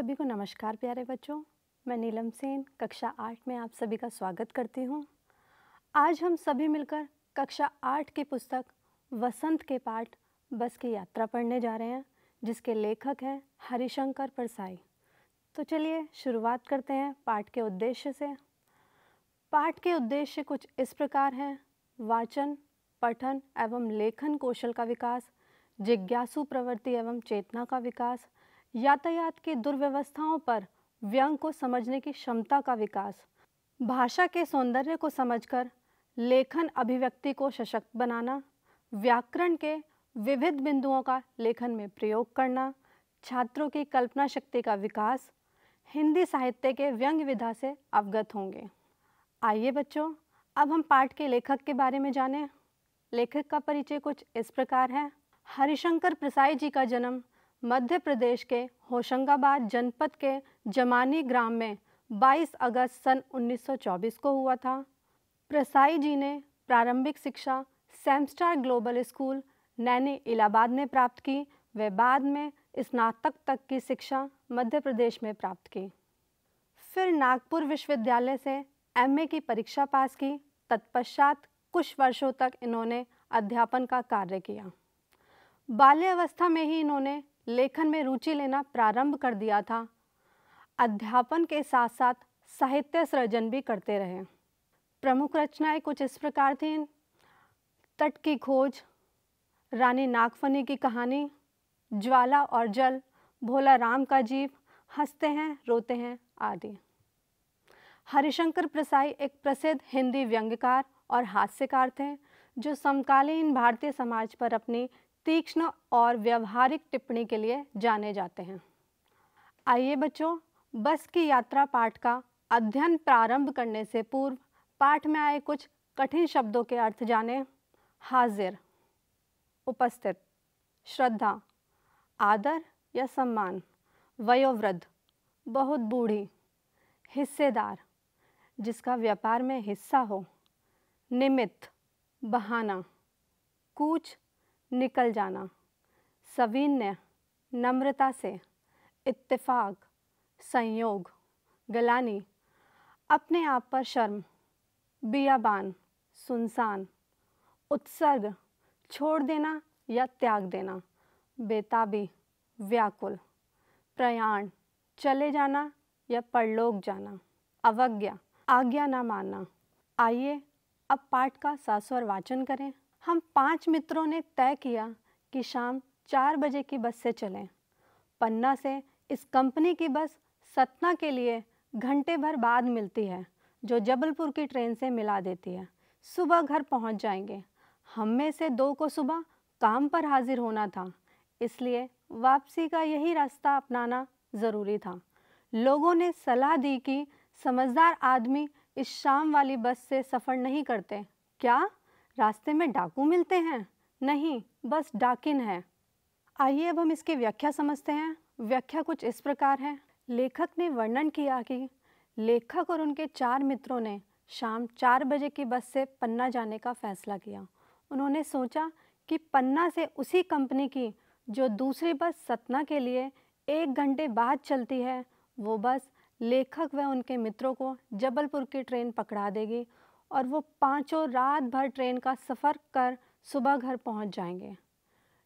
सभी को नमस्कार प्यारे बच्चों मैं नीलम सेन कक्षा आठ में आप सभी का स्वागत करती हूँ आज हम सभी मिलकर कक्षा आठ की पुस्तक वसंत के पाठ बस की यात्रा पढ़ने जा रहे हैं जिसके लेखक हैं हरिशंकर परसाई तो चलिए शुरुआत करते हैं पाठ के उद्देश्य से पाठ के उद्देश्य कुछ इस प्रकार हैं वाचन पठन एवं लेखन कौशल का विकास जिज्ञासु प्रवृत्ति एवं चेतना का विकास यातायात की दुर्व्यवस्थाओं पर व्यंग को समझने की क्षमता का विकास भाषा के सौंदर्य को समझकर लेखन अभिव्यक्ति को सशक्त बनाना व्याकरण के विविध बिंदुओं का लेखन में प्रयोग करना छात्रों की कल्पना शक्ति का विकास हिंदी साहित्य के व्यंग विधा से अवगत होंगे आइए बच्चों अब हम पाठ के लेखक के बारे में जानें लेखक का परिचय कुछ इस प्रकार है हरिशंकर प्रसाई जी का जन्म मध्य प्रदेश के होशंगाबाद जनपद के जमानी ग्राम में 22 अगस्त सन 1924 को हुआ था प्रसाई जी ने प्रारंभिक शिक्षा सैमस्टार ग्लोबल स्कूल नैनी इलाहाबाद में प्राप्त की वे बाद में स्नातक तक की शिक्षा मध्य प्रदेश में प्राप्त की फिर नागपुर विश्वविद्यालय से एमए की परीक्षा पास की तत्पश्चात कुछ वर्षों तक इन्होंने अध्यापन का कार्य किया बाल्यावस्था में ही इन्होंने लेखन में रुचि लेना प्रारंभ कर दिया था अध्यापन के साथ साथ साहित्य सृजन भी करते रहे प्रमुख रचनाएं कुछ इस प्रकार थी तट की खोज रानी नागफनी की कहानी ज्वाला और जल भोला राम का जीव हंसते हैं रोते हैं आदि हरिशंकर प्रसाई एक प्रसिद्ध हिंदी व्यंग्यकार और हास्यकार थे जो समकालीन भारतीय समाज पर अपनी तीक्ष्ण और व्यवहारिक टिप्पणी के लिए जाने जाते हैं आइए बच्चों बस की यात्रा पाठ का अध्ययन प्रारंभ करने से पूर्व पाठ में आए कुछ कठिन शब्दों के अर्थ जाने हाजिर उपस्थित श्रद्धा आदर या सम्मान वयोवृद्ध बहुत बूढ़ी हिस्सेदार जिसका व्यापार में हिस्सा हो निमित्त बहाना कूच निकल जाना सविन्य नम्रता से इत्तेफाक संयोग गलानी अपने आप पर शर्म बियाबान सुनसान उत्सर्ग छोड़ देना या त्याग देना बेताबी व्याकुल प्रयाण चले जाना या परलोक जाना अवज्ञा आज्ञा ना मानना आइए अब पाठ का सास्वर वाचन करें हम पांच मित्रों ने तय किया कि शाम चार बजे की बस से चलें पन्ना से इस कंपनी की बस सतना के लिए घंटे भर बाद मिलती है जो जबलपुर की ट्रेन से मिला देती है सुबह घर पहुंच जाएंगे हम में से दो को सुबह काम पर हाजिर होना था इसलिए वापसी का यही रास्ता अपनाना ज़रूरी था लोगों ने सलाह दी कि समझदार आदमी इस शाम वाली बस से सफ़र नहीं करते क्या रास्ते में डाकू मिलते हैं नहीं बस डाकिन है आइए अब हम इसकी व्याख्या समझते हैं व्याख्या कुछ इस प्रकार है लेखक ने वर्णन किया कि लेखक और उनके चार मित्रों ने शाम चार बजे की बस से पन्ना जाने का फैसला किया उन्होंने सोचा कि पन्ना से उसी कंपनी की जो दूसरी बस सतना के लिए एक घंटे बाद चलती है वो बस लेखक व उनके मित्रों को जबलपुर की ट्रेन पकड़ा देगी और वो पाँचों रात भर ट्रेन का सफ़र कर सुबह घर पहुंच जाएंगे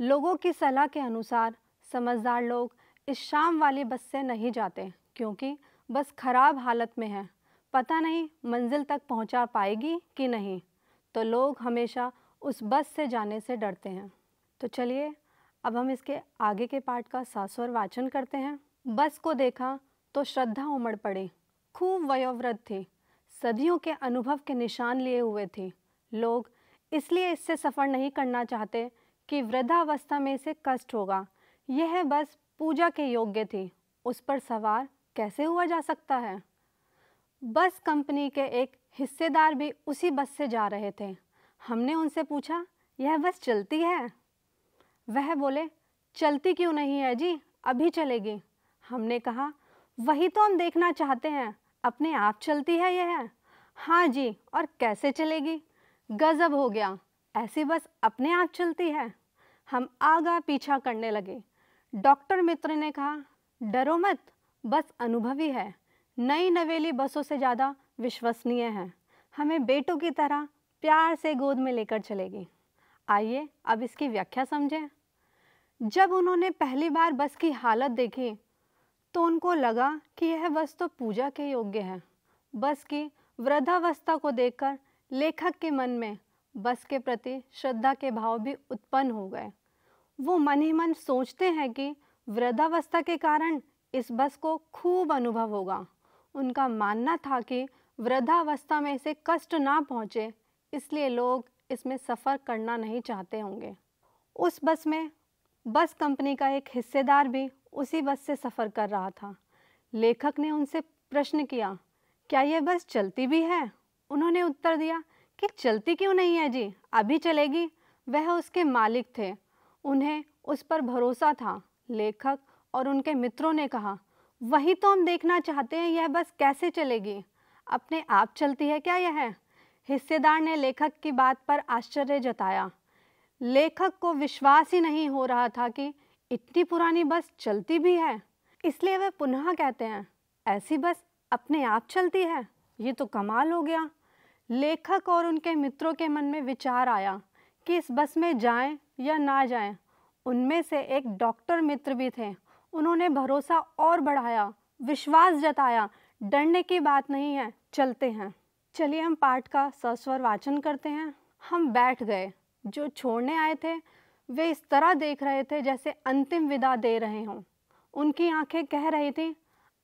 लोगों की सलाह के अनुसार समझदार लोग इस शाम वाली बस से नहीं जाते क्योंकि बस ख़राब हालत में है पता नहीं मंजिल तक पहुंचा पाएगी कि नहीं तो लोग हमेशा उस बस से जाने से डरते हैं तो चलिए अब हम इसके आगे के पार्ट का सासवर वाचन करते हैं बस को देखा तो श्रद्धा उमड़ पड़ी खूब वयोवृद्ध थी सदियों के अनुभव के निशान लिए हुए थे लोग इसलिए इससे सफ़र नहीं करना चाहते कि वृद्धावस्था में इसे कष्ट होगा यह बस पूजा के योग्य थी उस पर सवार कैसे हुआ जा सकता है बस कंपनी के एक हिस्सेदार भी उसी बस से जा रहे थे हमने उनसे पूछा यह बस चलती है वह बोले चलती क्यों नहीं है जी अभी चलेगी हमने कहा वही तो हम देखना चाहते हैं अपने आप चलती है यह हाँ जी और कैसे चलेगी गजब हो गया ऐसी बस अपने आप चलती है हम आगा पीछा करने लगे डॉक्टर मित्र ने कहा डरो मत बस अनुभवी है नई नवेली बसों से ज़्यादा विश्वसनीय है हमें बेटों की तरह प्यार से गोद में लेकर चलेगी आइए अब इसकी व्याख्या समझें जब उन्होंने पहली बार बस की हालत देखी तो उनको लगा कि यह वस्तु तो पूजा के योग्य है बस की वृद्धावस्था को देखकर लेखक के मन में बस के प्रति श्रद्धा के भाव भी उत्पन्न हो गए वो मन ही मन सोचते हैं कि वृद्धावस्था के कारण इस बस को खूब अनुभव होगा उनका मानना था कि वृद्धावस्था में इसे कष्ट ना पहुँचे इसलिए लोग इसमें सफ़र करना नहीं चाहते होंगे उस बस में बस कंपनी का एक हिस्सेदार भी उसी बस से सफ़र कर रहा था लेखक ने उनसे प्रश्न किया क्या यह बस चलती भी है उन्होंने उत्तर दिया कि चलती क्यों नहीं है जी अभी चलेगी वह उसके मालिक थे उन्हें उस पर भरोसा था लेखक और उनके मित्रों ने कहा वही तो हम देखना चाहते हैं यह बस कैसे चलेगी अपने आप चलती है क्या यह हिस्सेदार ने लेखक की बात पर आश्चर्य जताया लेखक को विश्वास ही नहीं हो रहा था कि इतनी पुरानी बस चलती भी है इसलिए वह पुनः कहते हैं ऐसी बस अपने आप चलती है ये तो कमाल हो गया लेखक और उनके मित्रों के मन में विचार आया कि इस बस में जाएं या ना जाएं। उनमें से एक डॉक्टर मित्र भी थे उन्होंने भरोसा और बढ़ाया विश्वास जताया डरने की बात नहीं है चलते हैं चलिए हम पाठ का सस्वर वाचन करते हैं हम बैठ गए जो छोड़ने आए थे वे इस तरह देख रहे थे जैसे अंतिम विदा दे रहे हों उनकी आंखें कह रही थीं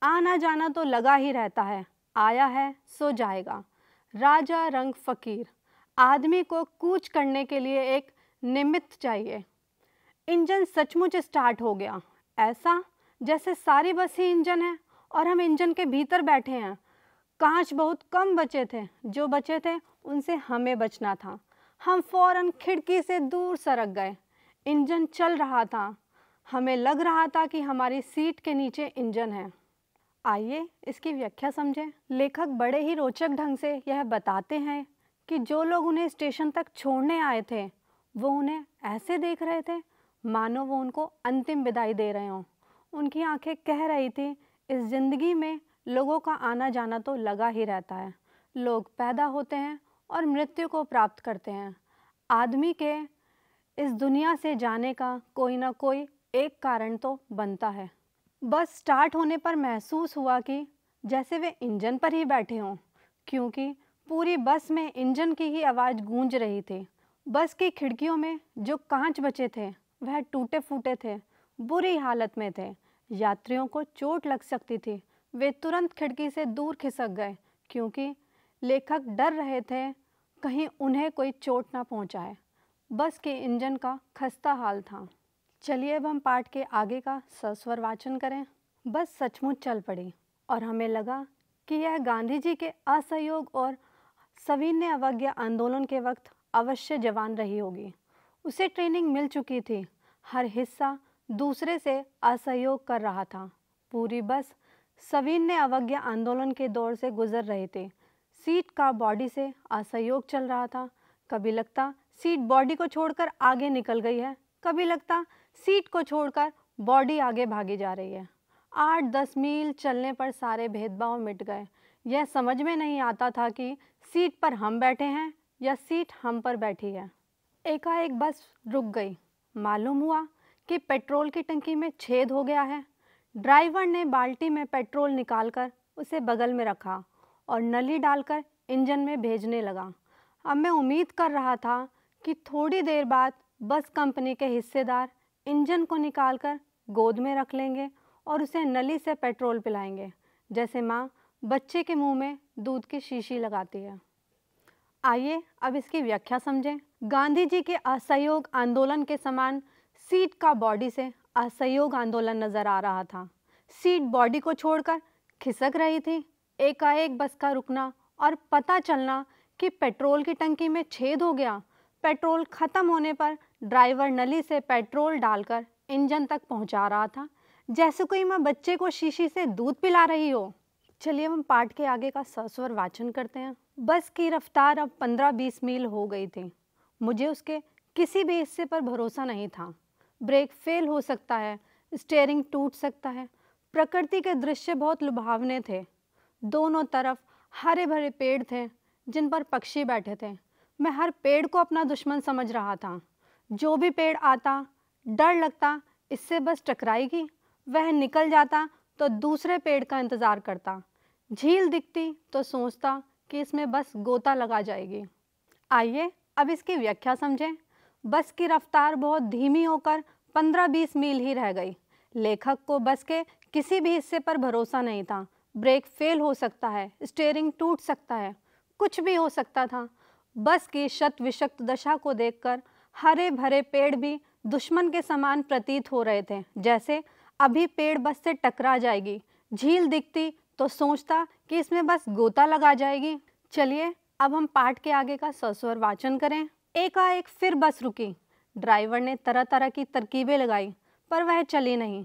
आना जाना तो लगा ही रहता है आया है सो जाएगा राजा रंग फकीर आदमी को कूच करने के लिए एक निमित्त चाहिए इंजन सचमुच स्टार्ट हो गया ऐसा जैसे सारी बस ही इंजन है और हम इंजन के भीतर बैठे हैं कांच बहुत कम बचे थे जो बचे थे उनसे हमें बचना था हम फौरन खिड़की से दूर सरक गए इंजन चल रहा था हमें लग रहा था कि हमारी सीट के नीचे इंजन है आइए इसकी व्याख्या समझें लेखक बड़े ही रोचक ढंग से यह बताते हैं कि जो लोग उन्हें स्टेशन तक छोड़ने आए थे वो उन्हें ऐसे देख रहे थे मानो वो उनको अंतिम विदाई दे रहे हों उनकी आंखें कह रही थी इस ज़िंदगी में लोगों का आना जाना तो लगा ही रहता है लोग पैदा होते हैं और मृत्यु को प्राप्त करते हैं आदमी के इस दुनिया से जाने का कोई ना कोई एक कारण तो बनता है बस स्टार्ट होने पर महसूस हुआ कि जैसे वे इंजन पर ही बैठे हों क्योंकि पूरी बस में इंजन की ही आवाज़ गूंज रही थी बस की खिड़कियों में जो कांच बचे थे वह टूटे फूटे थे बुरी हालत में थे यात्रियों को चोट लग सकती थी वे तुरंत खिड़की से दूर खिसक गए क्योंकि लेखक डर रहे थे कहीं उन्हें कोई चोट ना पहुंचाए बस के इंजन का खस्ता हाल था चलिए अब हम पाठ के आगे का सस्वर वाचन करें बस सचमुच चल पड़ी और हमें लगा कि यह गांधी जी के असहयोग और सविनय अवज्ञा आंदोलन के वक्त अवश्य जवान रही होगी उसे ट्रेनिंग मिल चुकी थी हर हिस्सा दूसरे से असहयोग कर रहा था पूरी बस ने अवज्ञा आंदोलन के दौर से गुजर रहे थे सीट का बॉडी से असहयोग चल रहा था कभी लगता सीट बॉडी को छोड़कर आगे निकल गई है कभी लगता सीट को छोड़कर बॉडी आगे भागी जा रही है आठ दस मील चलने पर सारे भेदभाव मिट गए यह समझ में नहीं आता था कि सीट पर हम बैठे हैं या सीट हम पर बैठी है एकाएक बस रुक गई मालूम हुआ कि पेट्रोल की टंकी में छेद हो गया है ड्राइवर ने बाल्टी में पेट्रोल निकालकर उसे बगल में रखा और नली डालकर इंजन में भेजने लगा अब मैं उम्मीद कर रहा था कि थोड़ी देर बाद बस कंपनी के हिस्सेदार इंजन को निकालकर गोद में रख लेंगे और उसे नली से पेट्रोल पिलाएंगे जैसे माँ बच्चे के मुंह में दूध की शीशी लगाती है आइए अब इसकी व्याख्या समझें गांधी जी के असहयोग आंदोलन के समान सीट का बॉडी से असहयोग आंदोलन नज़र आ रहा था सीट बॉडी को छोड़कर खिसक रही थी एकाएक बस का रुकना और पता चलना कि पेट्रोल की टंकी में छेद हो गया पेट्रोल ख़त्म होने पर ड्राइवर नली से पेट्रोल डालकर इंजन तक पहुंचा रहा था जैसे कोई माँ बच्चे को शीशी से दूध पिला रही हो चलिए हम पाठ के आगे का सस्वर वाचन करते हैं बस की रफ्तार अब पंद्रह बीस मील हो गई थी मुझे उसके किसी भी हिस्से पर भरोसा नहीं था ब्रेक फेल हो सकता है स्टेयरिंग टूट सकता है प्रकृति के दृश्य बहुत लुभावने थे दोनों तरफ हरे भरे पेड़ थे जिन पर पक्षी बैठे थे मैं हर पेड़ को अपना दुश्मन समझ रहा था जो भी पेड़ आता डर लगता इससे बस टकराएगी वह निकल जाता तो दूसरे पेड़ का इंतज़ार करता झील दिखती तो सोचता कि इसमें बस गोता लगा जाएगी आइए अब इसकी व्याख्या समझें बस की रफ्तार बहुत धीमी होकर 15-20 मील ही रह गई लेखक को बस के किसी भी हिस्से पर भरोसा नहीं था ब्रेक फेल हो सकता है स्टेयरिंग टूट सकता है कुछ भी हो सकता था बस की शत विशक्त दशा को देखकर हरे भरे पेड़ भी दुश्मन के समान प्रतीत हो रहे थे जैसे अभी पेड़ बस से टकरा जाएगी झील दिखती तो सोचता कि इसमें बस गोता लगा जाएगी चलिए अब हम पाठ के आगे का सस्वर वाचन करें एकाएक फिर बस रुकी ड्राइवर ने तरह तरह की तरकीबें लगाई पर वह चली नहीं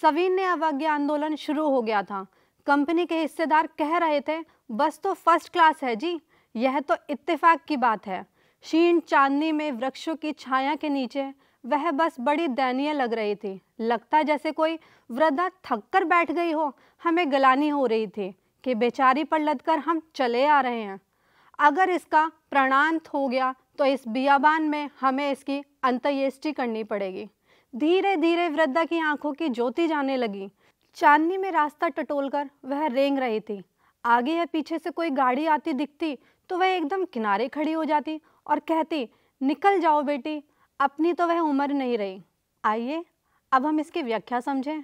सवीन ने अवज्ञा आंदोलन शुरू हो गया था कंपनी के हिस्सेदार कह रहे थे बस तो फर्स्ट क्लास है जी यह तो इत्तेफाक की बात है शीन चांदनी में वृक्षों की छाया के नीचे वह बस बड़ी दयनीय लग रही थी लगता जैसे कोई वृद्धा थक कर बैठ गई हो हमें गलानी हो रही थी कि बेचारी पर लदकर हम चले आ रहे हैं अगर इसका प्रणांत हो गया तो इस बियाबान में हमें इसकी अंत्येष्टि करनी पड़ेगी धीरे धीरे वृद्धा की आंखों की ज्योति जाने लगी चांदनी में रास्ता टटोलकर वह रेंग रही थी आगे या पीछे से कोई गाड़ी आती दिखती तो वह एकदम किनारे खड़ी हो जाती और कहती निकल जाओ बेटी अपनी तो वह उम्र नहीं रही आइए अब हम इसकी व्याख्या समझें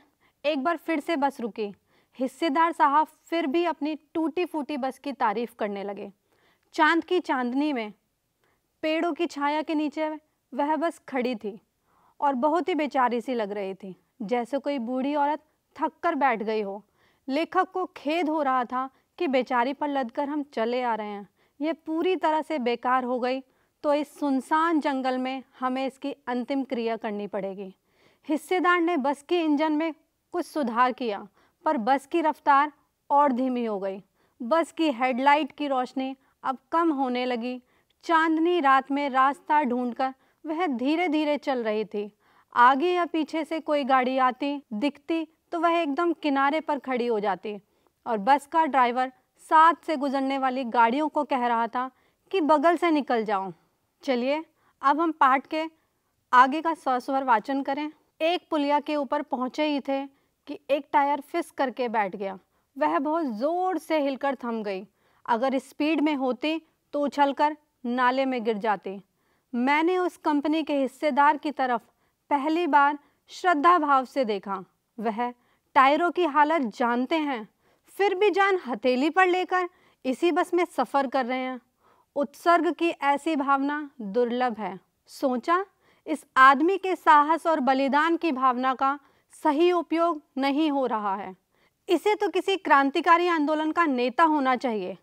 एक बार फिर से बस रुकी हिस्सेदार साहब फिर भी अपनी टूटी फूटी बस की तारीफ करने लगे चांद की चांदनी में पेड़ों की छाया के नीचे वह बस खड़ी थी और बहुत ही बेचारी सी लग रही थी जैसे कोई बूढ़ी औरत थक कर बैठ गई हो लेखक को खेद हो रहा था कि बेचारी पर लदकर हम चले आ रहे हैं ये पूरी तरह से बेकार हो गई तो इस सुनसान जंगल में हमें इसकी अंतिम क्रिया करनी पड़ेगी हिस्सेदार ने बस के इंजन में कुछ सुधार किया पर बस की रफ्तार और धीमी हो गई बस की हेडलाइट की रोशनी अब कम होने लगी चांदनी रात में रास्ता ढूंढकर वह धीरे धीरे चल रही थी आगे या पीछे से कोई गाड़ी आती दिखती तो वह एकदम किनारे पर खड़ी हो जाती और बस का ड्राइवर साथ से गुजरने वाली गाड़ियों को कह रहा था कि बगल से निकल जाओ चलिए अब हम पाठ के आगे का सस्वर वाचन करें एक पुलिया के ऊपर पहुंचे ही थे कि एक टायर फिस करके बैठ गया वह बहुत ज़ोर से हिलकर थम गई अगर स्पीड में होती तो उछलकर नाले में गिर जाती मैंने उस कंपनी के हिस्सेदार की तरफ पहली बार श्रद्धा भाव से देखा वह टायरों की हालत जानते हैं फिर भी जान हथेली पर लेकर इसी बस में सफ़र कर रहे हैं उत्सर्ग की ऐसी भावना दुर्लभ है सोचा इस आदमी के साहस और बलिदान की भावना का सही उपयोग नहीं हो रहा है इसे तो किसी क्रांतिकारी आंदोलन का नेता होना चाहिए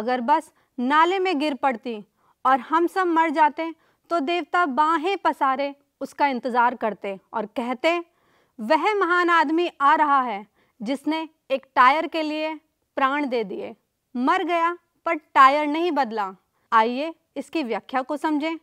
अगर बस नाले में गिर पड़ती और हम सब मर जाते तो देवता बाहें पसारे उसका इंतज़ार करते और कहते वह महान आदमी आ रहा है जिसने एक टायर के लिए प्राण दे दिए मर गया पर टायर नहीं बदला आइए इसकी व्याख्या को समझें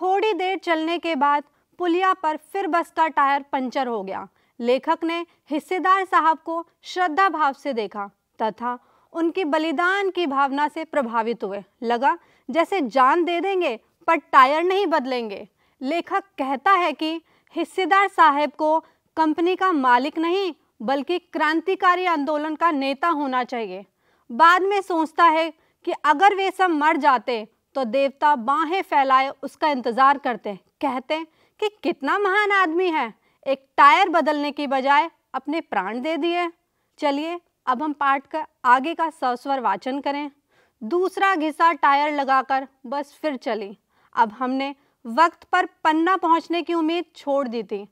थोड़ी देर चलने के बाद पुलिया पर फिर बस का टायर पंचर हो गया लेखक ने हिस्सेदार साहब को श्रद्धा भाव से देखा तथा उनकी बलिदान की भावना से प्रभावित हुए लगा जैसे जान दे देंगे पर टायर नहीं बदलेंगे लेखक कहता है कि हिस्सेदार साहब को कंपनी का मालिक नहीं बल्कि क्रांतिकारी आंदोलन का नेता होना चाहिए बाद में सोचता है कि अगर वे सब मर जाते तो देवता बाहें फैलाए उसका इंतज़ार करते कहते कि कितना महान आदमी है एक टायर बदलने की बजाय अपने प्राण दे दिए चलिए अब हम पाठ का आगे का सस्वर वाचन करें दूसरा घिसा टायर लगाकर बस फिर चली अब हमने वक्त पर पन्ना पहुंचने की उम्मीद छोड़ दी थी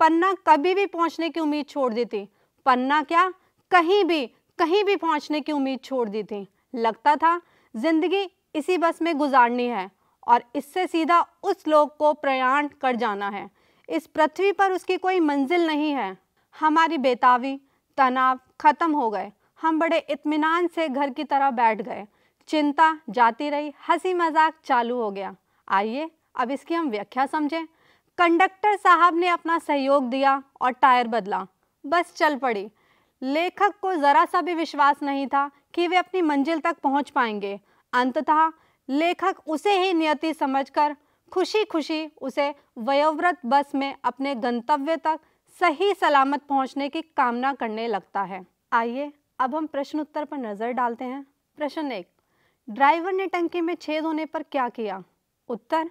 पन्ना कभी भी पहुंचने की उम्मीद छोड़ दी थी पन्ना क्या कहीं भी कहीं भी पहुंचने की उम्मीद छोड़ दी थी लगता था जिंदगी इसी बस में गुजारनी है और इससे सीधा उस लोग को प्रयाण कर जाना है इस पृथ्वी पर उसकी कोई मंजिल नहीं है हमारी बेतावी तनाव ख़त्म हो गए हम बड़े इत्मीनान से घर की तरह बैठ गए चिंता जाती रही हंसी मजाक चालू हो गया आइए अब इसकी हम व्याख्या समझें कंडक्टर साहब ने अपना सहयोग दिया और टायर बदला बस चल पड़ी लेखक को ज़रा सा भी विश्वास नहीं था कि वे अपनी मंजिल तक पहुंच पाएंगे अंततः लेखक उसे ही नियति समझकर खुशी खुशी उसे वयोव्रत बस में अपने गंतव्य तक सही सलामत पहुंचने की कामना करने लगता है आइए अब हम प्रश्न उत्तर पर नज़र डालते हैं प्रश्न एक ड्राइवर ने टंकी में छेद होने पर क्या किया उत्तर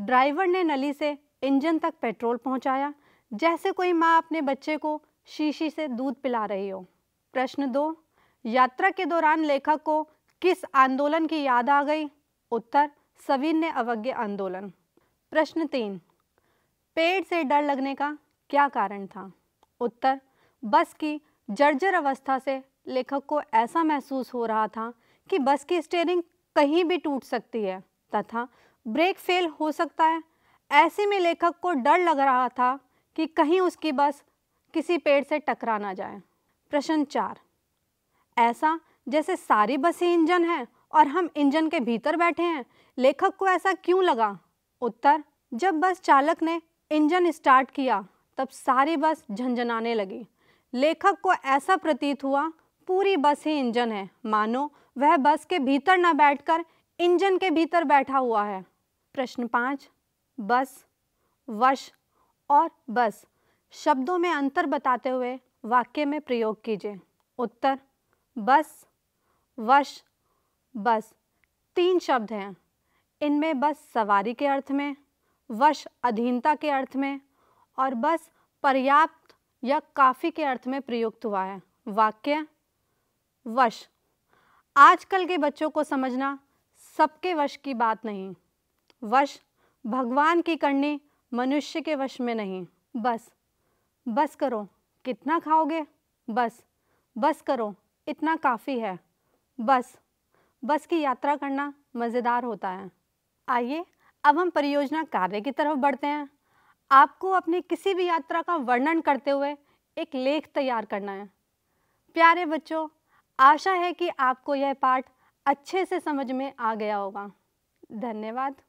ड्राइवर ने नली से इंजन तक पेट्रोल पहुंचाया, जैसे कोई माँ अपने बच्चे को शीशी से दूध पिला रही हो प्रश्न दो यात्रा के दौरान लेखक को किस आंदोलन की याद आ गई उत्तर सविन ने अवज्ञ आंदोलन प्रश्न तीन पेड़ से डर लगने का क्या कारण था उत्तर बस की जर्जर अवस्था से लेखक को ऐसा महसूस हो रहा था कि बस की स्टेयरिंग कहीं भी टूट सकती है तथा ब्रेक फेल हो सकता है ऐसे में लेखक को डर लग रहा था कि कहीं उसकी बस किसी पेड़ से टकरा ना जाए प्रश्न चार ऐसा जैसे सारी बसें इंजन हैं और हम इंजन के भीतर बैठे हैं लेखक को ऐसा क्यों लगा उत्तर जब बस चालक ने इंजन स्टार्ट किया तब सारी बस झंझनाने लगी लेखक को ऐसा प्रतीत हुआ पूरी बस ही इंजन है मानो वह बस के भीतर न बैठकर इंजन के भीतर बैठा हुआ है प्रश्न पाँच बस वश और बस शब्दों में अंतर बताते हुए वाक्य में प्रयोग कीजिए उत्तर बस वश बस तीन शब्द हैं इनमें बस सवारी के अर्थ में वश अधीनता के अर्थ में और बस पर्याप्त या काफ़ी के अर्थ में प्रयुक्त हुआ है वाक्य वश आजकल के बच्चों को समझना सबके वश की बात नहीं वश भगवान की करनी मनुष्य के वश में नहीं बस बस करो कितना खाओगे बस बस करो इतना काफ़ी है बस बस की यात्रा करना मज़ेदार होता है आइए अब हम परियोजना कार्य की तरफ बढ़ते हैं आपको अपनी किसी भी यात्रा का वर्णन करते हुए एक लेख तैयार करना है प्यारे बच्चों आशा है कि आपको यह पाठ अच्छे से समझ में आ गया होगा धन्यवाद